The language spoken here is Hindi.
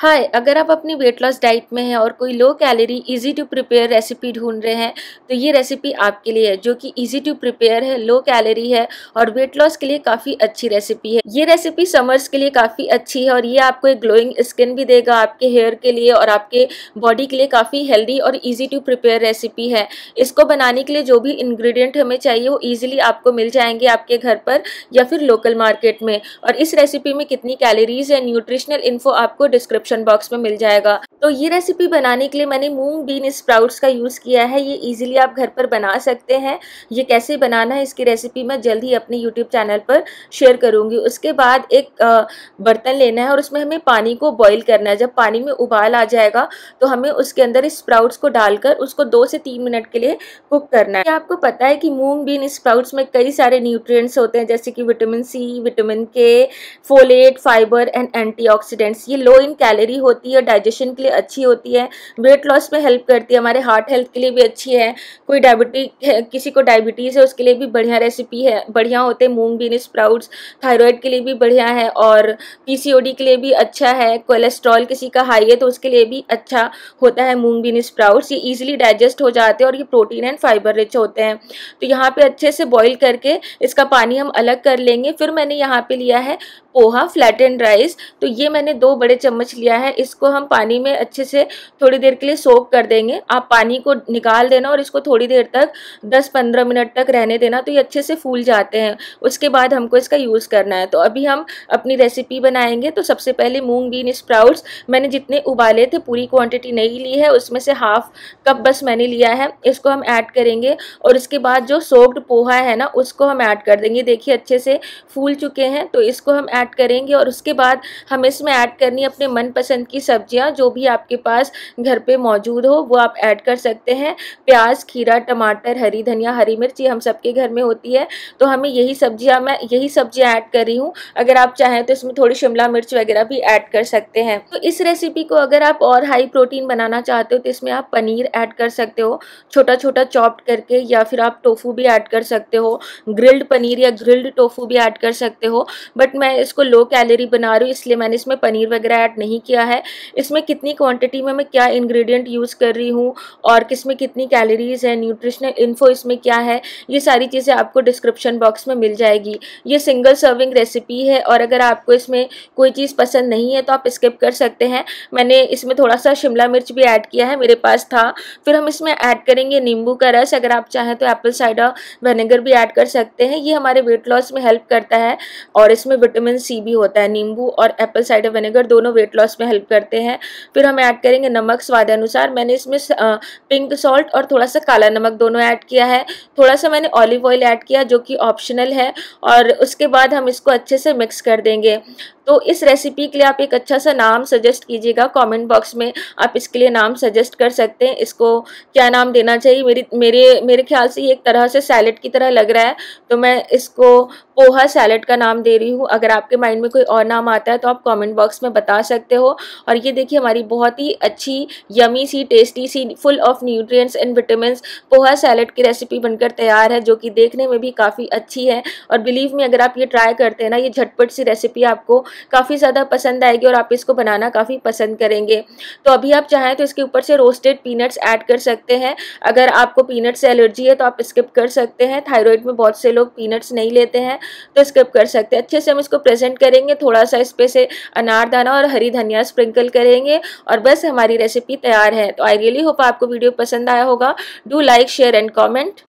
हाय अगर आप अपनी वेट लॉस डाइट में हैं और कोई low calorie easy to prepare recipe ढूंढ रहे हैं तो ये रेसिपी आपके लिए है जो कि इजी टू प्रिपेयर है लो कैलोरी है और वेट लॉस के लिए काफ़ी अच्छी रेसिपी है ये रेसिपी समर्स के लिए काफ़ी अच्छी है और ये आपको एक ग्लोइंग स्किन भी देगा आपके हेयर के लिए और आपके बॉडी के लिए काफ़ी हेल्दी और ईजी टू प्रिपेयर रेसिपी है इसको बनाने के लिए जो भी इन्ग्रीडियंट हमें चाहिए वो ईजिली आपको मिल जाएंगे आपके घर पर या फिर लोकल मार्केट में और इस रेसिपी में कितनी कैलोरीज है न्यूट्रिशनल इन्फो आपको डिस्क्रिप्शन डिस्क्रिप्शन बॉक्स में मिल जाएगा तो ये रेसिपी बनाने के लिए मैंने मूंग बीन स्प्राउट्स का यूज़ किया है ये इजीली आप घर पर बना सकते हैं ये कैसे बनाना है इसकी रेसिपी मैं जल्द ही अपने यूट्यूब चैनल पर शेयर करूँगी उसके बाद एक बर्तन लेना है और उसमें हमें पानी को बॉयल करना है जब पानी में उबाल आ जाएगा तो हमें उसके अंदर स्प्राउट्स को डालकर उसको दो से तीन मिनट के लिए कुक करना है आपको पता है कि मूंग बीन स्प्राउट्स में कई सारे न्यूट्रिएंट्स होते हैं जैसे कि vitamin C vitamin K folate fibre and antioxidants ये लो इन कैलोरी कैलोरी होती है डाइजेशन के लिए अच्छी होती है वेट लॉस में हेल्प करती है हमारे हार्ट हेल्थ के लिए भी अच्छी है कोई डायबिटिक किसी को डायबिटीज़ है उसके लिए भी बढ़िया रेसिपी है बढ़िया होते हैं मूंग बीन स्प्राउट्स थायरॉयड के लिए भी बढ़िया है और पी के लिए भी अच्छा है कोलेस्ट्रॉल किसी का हाई है तो उसके लिए भी अच्छा होता है मूंग बीन स्प्राउट्स ये ईजिली डाइजेस्ट हो जाते हैं और ये प्रोटीन एंड फाइबर रिच होते हैं तो यहाँ पर अच्छे से बॉयल करके इसका पानी हम अलग कर लेंगे फिर मैंने यहाँ पर लिया है पोहा फ्लैट एंड राइस तो ये मैंने दो बड़े चम्मच लिया किया है इसको हम पानी में अच्छे से थोड़ी देर के लिए सोक कर देंगे आप पानी को निकाल देना और इसको थोड़ी देर तक 10-15 मिनट तक रहने देना तो ये अच्छे से फूल जाते हैं उसके बाद हमको इसका यूज़ करना है तो अभी हम अपनी रेसिपी बनाएंगे तो सबसे पहले मूंग बीन स्प्राउट्स मैंने जितने उबाले थे पूरी क्वान्टिटी नहीं ली है उसमें से हाफ कप बस मैंने लिया है इसको हम ऐड करेंगे और इसके बाद जो सोक्ड पोहा है ना उसको हम ऐड कर देंगे देखिए अच्छे से फूल चुके हैं तो इसको हम ऐड करेंगे और उसके बाद हम इसमें ऐड करनी अपने मन मनपसंद की सब्जियां जो भी आपके पास घर पे मौजूद हो वो आप ऐड कर सकते हैं प्याज खीरा टमाटर हरी धनिया हरी मिर्च ये हम सबके घर में होती है तो हमें यही सब्जियाँ मैं यही सब्जियाँ ऐड कर रही हूँ अगर आप चाहें तो इसमें थोड़ी शिमला मिर्च वगैरह भी ऐड कर सकते हैं तो इस रेसिपी को अगर आप और हाई प्रोटीन बनाना चाहते हो तो इसमें आप पनीर ऐड कर सकते हो छोटा छोटा चॉप्ड करके या फिर आप टोफू भी ऐड कर सकते हो ग्रिल्ड पनीर या ग्रिल्ड टोफू भी ऐड कर सकते हो बट मैं इसको लो कैलोरी बना रही हूँ इसलिए मैंने इसमें पनीर वगैरह ऐड नहीं किया है इसमें कितनी क्वांटिटी में मैं क्या इंग्रेडिएंट यूज़ कर रही हूँ और किस में कितनी कैलोरीज है न्यूट्रिशनल इन्फो इसमें क्या है ये सारी चीज़ें आपको डिस्क्रिप्शन बॉक्स में मिल जाएगी ये सिंगल सर्विंग रेसिपी है और अगर आपको इसमें कोई चीज़ पसंद नहीं है तो आप स्किप कर सकते हैं मैंने इसमें थोड़ा सा शिमला मिर्च भी ऐड किया है मेरे पास था फिर हम इसमें ऐड करेंगे नींबू का रस अगर आप चाहें तो एप्पल साइडर वेनेगर भी ऐड कर सकते हैं ये हमारे वेट लॉस में हेल्प करता है और इसमें विटामिन सी भी होता है नींबू और एप्पल साइडर वेनेगर दोनों वेट लॉस में हेल्प करते हैं फिर हम ऐड करेंगे नमक स्वाद अनुसार मैंने इसमें पिंक सॉल्ट और थोड़ा सा काला नमक दोनों ऐड किया है थोड़ा सा मैंने ऑलिव ऑयल ऐड किया जो कि ऑप्शनल है और उसके बाद हम इसको अच्छे से मिक्स कर देंगे तो इस रेसिपी के लिए आप एक अच्छा सा नाम सजेस्ट कीजिएगा कमेंट बॉक्स में आप इसके लिए नाम सजेस्ट कर सकते हैं इसको क्या नाम देना चाहिए मेरी मेरे मेरे ख्याल से ये एक तरह से सैलेड की तरह लग रहा है तो मैं इसको पोहा सैलड का नाम दे रही हूँ अगर आपके माइंड में कोई और नाम आता है तो आप कमेंट बॉक्स में बता सकते हो और ये देखिए हमारी बहुत ही अच्छी यमी सी टेस्टी सी full of nutrients and vitamin poha salad की रेसिपी बनकर तैयार है जो कि देखने में भी काफ़ी अच्छी है और बिलीव में अगर आप ये ट्राई करते हैं ना ये झटपट सी रेसिपी आपको काफ़ी ज़्यादा पसंद आएगी और आप इसको बनाना काफ़ी पसंद करेंगे तो अभी आप चाहें तो इसके ऊपर से रोस्टेड पीनट्स ऐड कर सकते हैं अगर आपको पीनट्स से एलर्जी है तो आप स्किप कर सकते हैं थायरॉयड में बहुत से लोग पीनट्स नहीं लेते हैं तो स्किप कर सकते हैं अच्छे से हम इसको प्रेजेंट करेंगे थोड़ा सा इस पर से अनारदाना और हरी धनिया स्प्रिंकल करेंगे और बस हमारी रेसिपी तैयार है तो आई रियली होप आपको वीडियो पसंद आया होगा do like share and comment